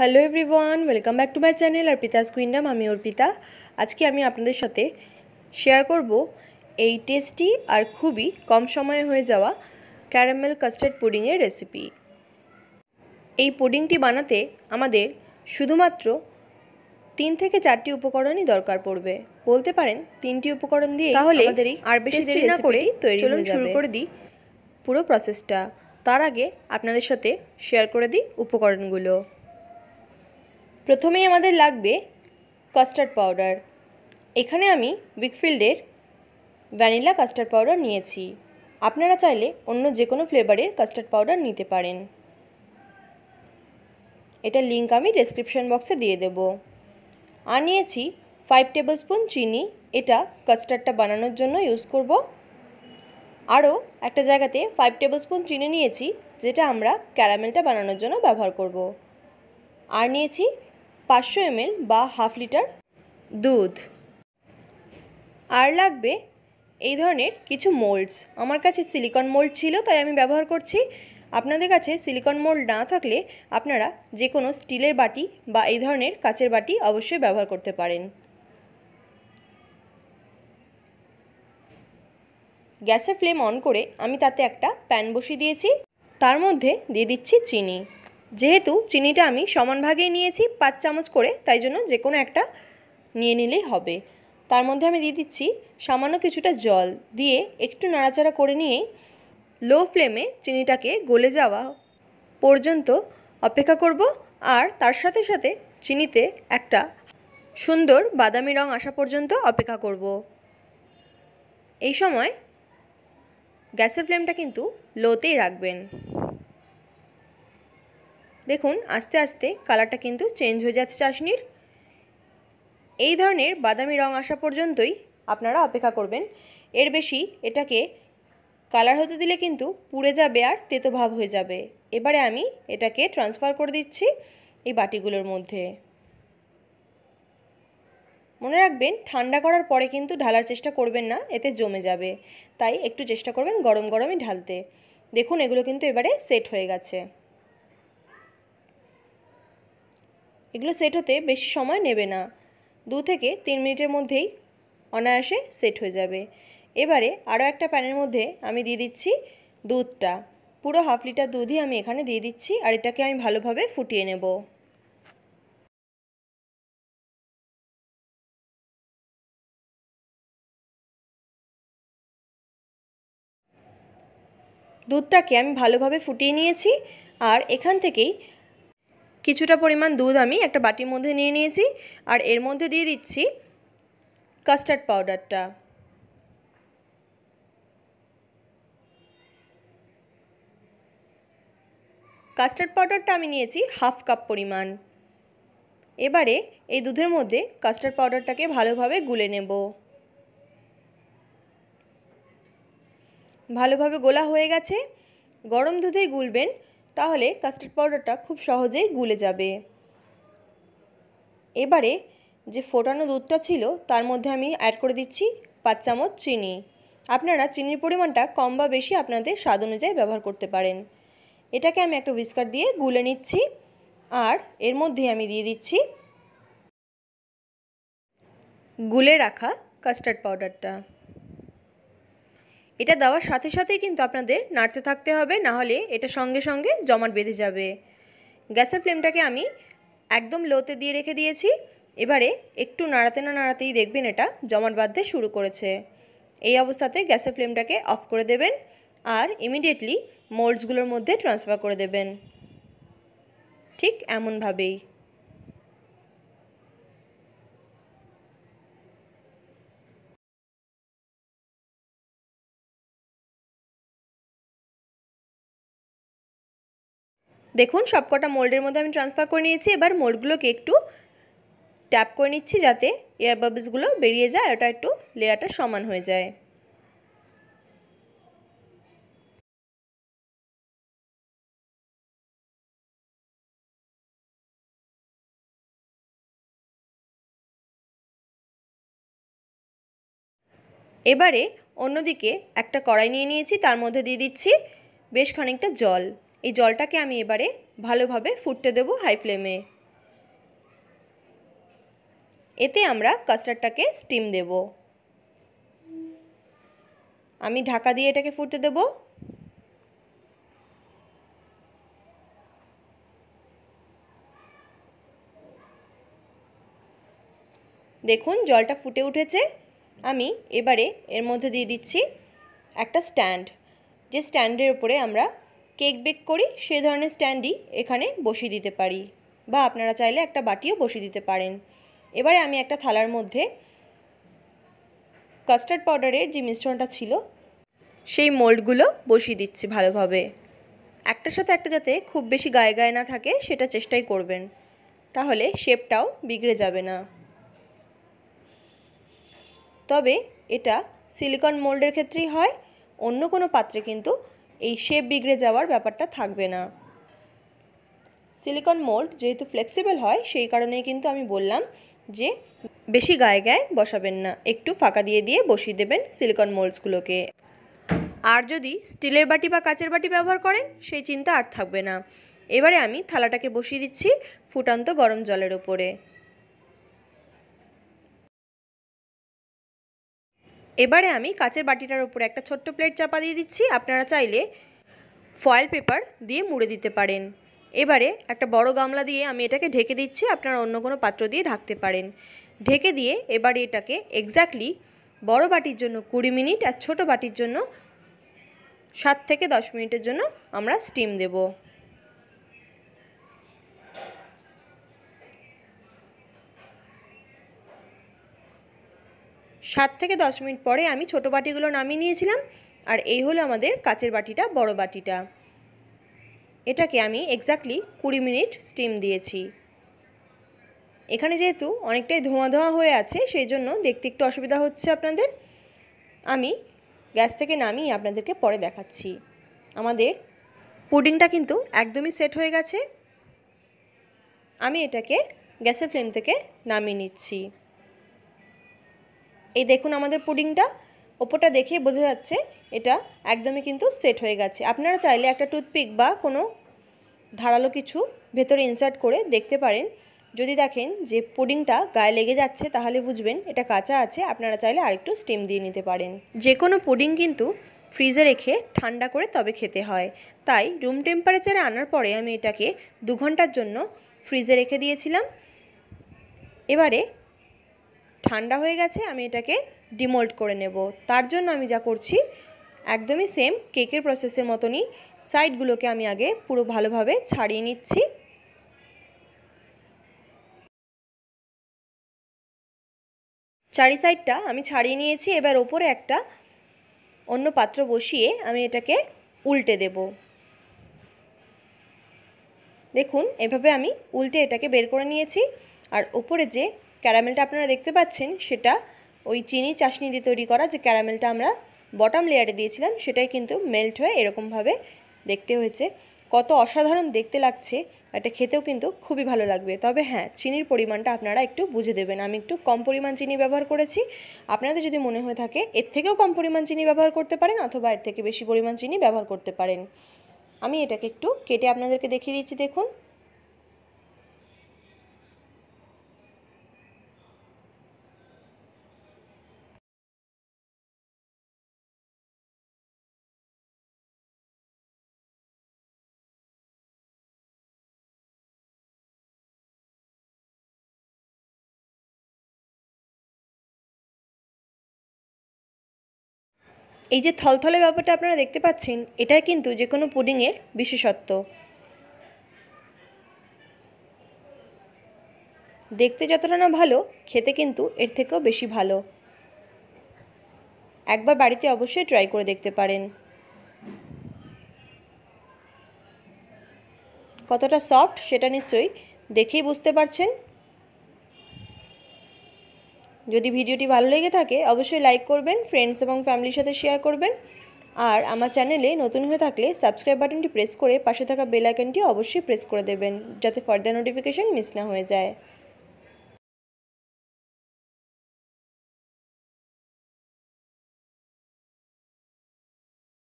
hello everyone welcome back to my channel আর কুইন্ডাম আমি অর্পিতা আজকে আমি আপনাদের সাথে শেয়ার করব এই টেস্টি আর খুবই কম সময়ে হয়ে যাওয়া ক্যারামেল কাস্টার্ড পুডিংয়ের রেসিপি এই পুডিংটি বানাতে আমাদের শুধুমাত্র তিন থেকে চারটি উপকরণই দরকার পড়বে বলতে পারেন তিনটি উপকরণ দিয়ে তাহলে আর বেশি দেরি না করে তৈরি চলুন শুরু করে দিই পুরো প্রসেসটা তার আগে আপনাদের সাথে শেয়ার করে দিই উপকরণগুলো প্রথমেই আমাদের লাগবে কাস্টার্ড পাউডার এখানে আমি উইকফিল্ডের ভ্যানিলা কাস্টার্ড পাউডার নিয়েছি আপনারা চাইলে অন্য যে কোনো ফ্লেভারের কাস্টার্ড পাউডার নিতে পারেন এটা লিঙ্ক আমি ডেসক্রিপশন বক্সে দিয়ে দেব আর নিয়েছি ফাইভ টেবিল স্পুন চিনি এটা কাস্টার্ডটা বানানোর জন্য ইউজ করব আরও একটা জায়গাতে ফাইভ টেবিল স্পুন চিনি নিয়েছি যেটা আমরা ক্যারামেলটা বানানোর জন্য ব্যবহার করব আর নিয়েছি পাঁচশো এমএল বা হাফ লিটার দুধ আর লাগবে এই ধরনের কিছু মোল্ডস আমার কাছে সিলিকন মোল্ড ছিল তাই আমি ব্যবহার করছি আপনাদের কাছে সিলিকন মোল্ড না থাকলে আপনারা যে কোনো স্টিলের বাটি বা এই ধরনের কাচের বাটি অবশ্যই ব্যবহার করতে পারেন গ্যাসের ফ্লেম অন করে আমি তাতে একটা প্যান বসিয়ে দিয়েছি তার মধ্যে দিয়ে দিচ্ছি চিনি যেহেতু চিনিটা আমি সমান ভাগেই নিয়েছি পাঁচ চামচ করে তাই জন্য যে কোনো একটা নিয়ে নিলেই হবে তার মধ্যে আমি দিয়ে দিচ্ছি সামান্য কিছুটা জল দিয়ে একটু নাড়াচাড়া করে নিয়ে লো ফ্লেমে চিনিটাকে গলে যাওয়া পর্যন্ত অপেক্ষা করব আর তার সাথে সাথে চিনিতে একটা সুন্দর বাদামি রং আসা পর্যন্ত অপেক্ষা করব এই সময় গ্যাসের ফ্লেমটা কিন্তু লোতেই রাখবেন দেখুন আস্তে আস্তে কালারটা কিন্তু চেঞ্জ হয়ে যাচ্ছে চাশনির এই ধরনের বাদামি রং আসা পর্যন্তই আপনারা অপেক্ষা করবেন এর বেশি এটাকে কালার হতে দিলে কিন্তু পুড়ে যাবে আর তেতো ভাব হয়ে যাবে এবারে আমি এটাকে ট্রান্সফার করে দিচ্ছি এই বাটিগুলোর মধ্যে মনে রাখবেন ঠান্ডা করার পরে কিন্তু ঢালার চেষ্টা করবেন না এতে জমে যাবে তাই একটু চেষ্টা করবেন গরম গরমই ঢালতে দেখুন এগুলো কিন্তু এবারে সেট হয়ে গেছে এগুলো সেট হতে বেশি সময় নেবে না দু থেকে তিন মিনিটের মধ্যেই অনায়াসে সেট হয়ে যাবে এবারে আরও একটা প্যানের মধ্যে আমি দিয়ে দিচ্ছি দুধটা পুরো হাফ লিটার দুধই আমি এখানে দিয়ে দিচ্ছি আর এটাকে আমি ভালোভাবে ফুটিয়ে নেব দুধটাকে আমি ভালোভাবে ফুটিয়ে নিয়েছি আর এখান থেকেই কিছুটা পরিমাণ দুধ আমি একটা বাটির মধ্যে নিয়ে নিয়েছি আর এর মধ্যে দিয়ে দিচ্ছি কাস্টার্ড পাউডারটা কাস্টার্ড পাউডারটা আমি নিয়েছি হাফ কাপ পরিমাণ এবারে এই দুধের মধ্যে কাস্টার্ড পাউডারটাকে ভালোভাবে গুলে নেব ভালোভাবে গোলা হয়ে গেছে গরম দুধেই গুলবেন তাহলে কাস্টার্ড পাউডারটা খুব সহজেই গুলে যাবে এবারে যে ফোটানো দুধটা ছিল তার মধ্যে আমি অ্যাড করে দিচ্ছি পাঁচ চামচ চিনি আপনারা চিনির পরিমাণটা কম বা বেশি আপনাদের স্বাদ অনুযায়ী ব্যবহার করতে পারেন এটাকে আমি একটা হুইস্কার দিয়ে গুলে নিচ্ছি আর এর মধ্যে আমি দিয়ে দিচ্ছি গুলে রাখা কাস্টার্ড পাউডারটা এটা দেওয়ার সাথে সাথে কিন্তু আপনাদের নাড়তে থাকতে হবে নাহলে এটা সঙ্গে সঙ্গে জমাট বেঁধে যাবে গ্যাসের ফ্লেমটাকে আমি একদম লোতে দিয়ে রেখে দিয়েছি এবারে একটু নাড়াতে না নাড়াতেই দেখবেন এটা জমাট বাঁধতে শুরু করেছে এই অবস্থাতে গ্যাসের ফ্লেমটাকে অফ করে দেবেন আর ইমিডিয়েটলি মোল্ডসগুলোর মধ্যে ট্রান্সফার করে দেবেন ঠিক এমনভাবেই দেখুন সবকটা মোল্ডের মধ্যে আমি ট্রান্সফার করে নিয়েছি এবার মোল্ডগুলোকে একটু ট্যাপ করে নিচ্ছি যাতে এয়ার বাবলসগুলো বেরিয়ে যায় ওটা একটু লেয়ারটা সমান হয়ে যায় এবারে অন্যদিকে একটা কড়াই নিয়ে নিয়েছি তার মধ্যে দিয়ে দিচ্ছি বেশ খানিকটা জল এই জলটাকে আমি এবারে ভালোভাবে ফুটতে দেবো হাই ফ্লেমে এতে আমরা কাস্টার্ডটাকে স্টিম দেব আমি ঢাকা দিয়ে এটাকে ফুটতে দেব দেখুন জলটা ফুটে উঠেছে আমি এবারে এর মধ্যে দিয়ে দিচ্ছি একটা স্ট্যান্ড যে স্ট্যান্ডের উপরে আমরা কেক বেক করি সে ধরনের স্ট্যান্ডই এখানে বসিয়ে দিতে পারি বা আপনারা চাইলে একটা বাটিও বসিয়ে দিতে পারেন এবারে আমি একটা থালার মধ্যে কাস্টার্ড পাউডারের যে মিশ্রণটা ছিল সেই মোল্ডগুলো বসিয়ে দিচ্ছি ভালোভাবে একটার সাথে একটা যাতে খুব বেশি গায়ে গায়ে না থাকে সেটা চেষ্টাই করবেন তাহলে শেপটাও বিগড়ে যাবে না তবে এটা সিলিকন মোল্ডের ক্ষেত্রেই হয় অন্য কোনো পাত্রে কিন্তু এই শেপ বিগড়ে যাওয়ার ব্যাপারটা থাকবে না সিলিকন মোল্ড যেহেতু ফ্লেক্সিবল হয় সেই কারণেই কিন্তু আমি বললাম যে বেশি গায়ে গায়ে বসাবেন না একটু ফাঁকা দিয়ে দিয়ে বসিয়ে দেবেন সিলিকন মোল্ডসগুলোকে আর যদি স্টিলের বাটি বা কাচের বাটি ব্যবহার করেন সেই চিন্তা আর থাকবে না এবারে আমি থালাটাকে বসিয়ে দিচ্ছি ফুটান্ত গরম জলের ওপরে এবারে আমি কাচের বাটিটার উপরে একটা ছোট্ট প্লেট চাপা দিয়ে দিচ্ছি আপনারা চাইলে ফয়েল পেপার দিয়ে মুড়ে দিতে পারেন এবারে একটা বড় গামলা দিয়ে আমি এটাকে ঢেকে দিচ্ছি আপনারা অন্য কোনো পাত্র দিয়ে ঢাকতে পারেন ঢেকে দিয়ে এবারে এটাকে এক্স্যাক্টলি বড় বাটির জন্য কুড়ি মিনিট আর ছোট বাটির জন্য সাত থেকে দশ মিনিটের জন্য আমরা স্টিম দেবো সাত থেকে দশ মিনিট পরে আমি ছোট বাটিগুলো নামিয়ে নিয়েছিলাম আর এই হলো আমাদের কাচের বাটিটা বড় বাটিটা এটাকে আমি এক্স্যাক্টলি কুড়ি মিনিট স্টিম দিয়েছি এখানে যেহেতু অনেকটাই ধোঁয়া ধোঁয়া হয়ে আছে সেই জন্য দেখতে একটু অসুবিধা হচ্ছে আপনাদের আমি গ্যাস থেকে নামিয়ে আপনাদেরকে পরে দেখাচ্ছি আমাদের পুডিংটা কিন্তু একদমই সেট হয়ে গেছে আমি এটাকে গ্যাসের ফ্লেম থেকে নামিয়ে নিচ্ছি এই দেখুন আমাদের পুডিংটা ওপরটা দেখেই বোঝা যাচ্ছে এটা একদমই কিন্তু সেট হয়ে গেছে আপনারা চাইলে একটা টুথপিক বা কোনো ধারালো কিছু ভেতরে ইনসার্ট করে দেখতে পারেন যদি দেখেন যে পুডিংটা গায়ে লেগে যাচ্ছে তাহলে বুঝবেন এটা কাঁচা আছে আপনারা চাইলে আরেকটু স্টিম দিয়ে নিতে পারেন যে কোনো পুডিং কিন্তু ফ্রিজে রেখে ঠান্ডা করে তবে খেতে হয় তাই রুম টেম্পারেচারে আনার পরে আমি এটাকে দু ঘন্টার জন্য ফ্রিজে রেখে দিয়েছিলাম এবারে ঠান্ডা হয়ে গেছে আমি এটাকে ডিমোল্ড করে নেব তার জন্য আমি যা করছি একদমই সেম কেকের প্রসেসের মতনই সাইডগুলোকে আমি আগে পুরো ভালোভাবে ছাড়িয়ে নিচ্ছি চারি সাইডটা আমি ছাড়িয়ে নিয়েছি এবার ওপরে একটা অন্য পাত্র বসিয়ে আমি এটাকে উল্টে দেব দেখুন এভাবে আমি উল্টে এটাকে বের করে নিয়েছি আর ওপরে যে ক্যারামেলটা আপনারা দেখতে পাচ্ছেন সেটা ওই চিনি চাশনি দিয়ে তৈরি করা যে ক্যারামেলটা আমরা বটম লেয়ারে দিয়েছিলাম সেটাই কিন্তু মেল্ট হয়ে এরকমভাবে দেখতে হয়েছে কত অসাধারণ দেখতে লাগছে এটা খেতেও কিন্তু খুবই ভালো লাগবে তবে হ্যাঁ চিনির পরিমাণটা আপনারা একটু বুঝে দেবেন আমি একটু কম পরিমাণ চিনি ব্যবহার করেছি আপনাদের যদি মনে হয়ে থাকে এর থেকেও কম পরিমাণ চিনি ব্যবহার করতে পারেন অথবা এর থেকে বেশি পরিমাণ চিনি ব্যবহার করতে পারেন আমি এটাকে একটু কেটে আপনাদেরকে দেখিয়ে দিচ্ছি দেখুন এই যে থলথলে ব্যাপারটা আপনারা দেখতে পাচ্ছেন এটা কিন্তু যে কোনো পুডিংয়ের বিশেষত্ব দেখতে যতটা না ভালো খেতে কিন্তু এর থেকেও বেশি ভালো একবার বাড়িতে অবশ্যই ট্রাই করে দেখতে পারেন কতটা সফট সেটা নিশ্চয়ই দেখেই বুঝতে পারছেন যদি ভিডিওটি ভালো লেগে থাকে অবশ্যই লাইক করবেন ফ্রেন্ডস এবং ফ্যামিলির সাথে শেয়ার করবেন আর আমার চ্যানেলে নতুন হয়ে থাকলে সাবস্ক্রাইব বাটনটি প্রেস করে পাশে থাকা বেল আইকনটি অবশ্যই প্রেস করে দেবেন যাতে ফার্দার নোটিফিকেশন মিস না হয়ে যায়